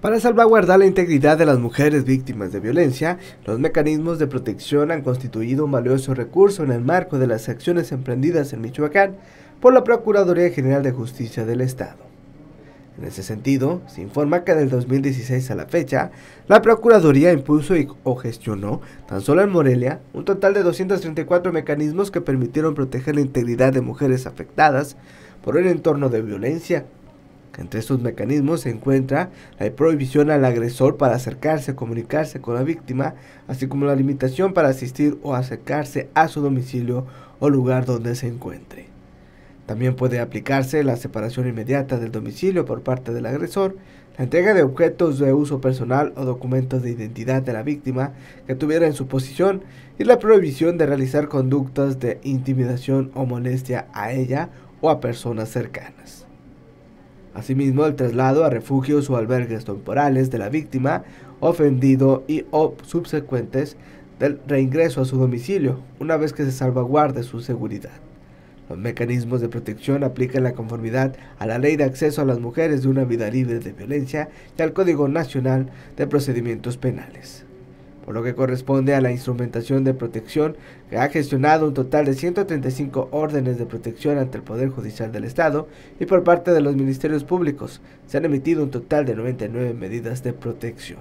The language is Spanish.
Para salvaguardar la integridad de las mujeres víctimas de violencia, los mecanismos de protección han constituido un valioso recurso en el marco de las acciones emprendidas en Michoacán por la Procuraduría General de Justicia del Estado. En ese sentido, se informa que del 2016 a la fecha, la Procuraduría impuso o gestionó, tan solo en Morelia, un total de 234 mecanismos que permitieron proteger la integridad de mujeres afectadas por el entorno de violencia entre estos mecanismos se encuentra la prohibición al agresor para acercarse o comunicarse con la víctima, así como la limitación para asistir o acercarse a su domicilio o lugar donde se encuentre. También puede aplicarse la separación inmediata del domicilio por parte del agresor, la entrega de objetos de uso personal o documentos de identidad de la víctima que tuviera en su posición y la prohibición de realizar conductas de intimidación o molestia a ella o a personas cercanas. Asimismo, el traslado a refugios o albergues temporales de la víctima, ofendido y o subsecuentes del reingreso a su domicilio, una vez que se salvaguarde su seguridad. Los mecanismos de protección aplican la conformidad a la Ley de Acceso a las Mujeres de una Vida Libre de Violencia y al Código Nacional de Procedimientos Penales por lo que corresponde a la instrumentación de protección que ha gestionado un total de 135 órdenes de protección ante el Poder Judicial del Estado y por parte de los ministerios públicos se han emitido un total de 99 medidas de protección.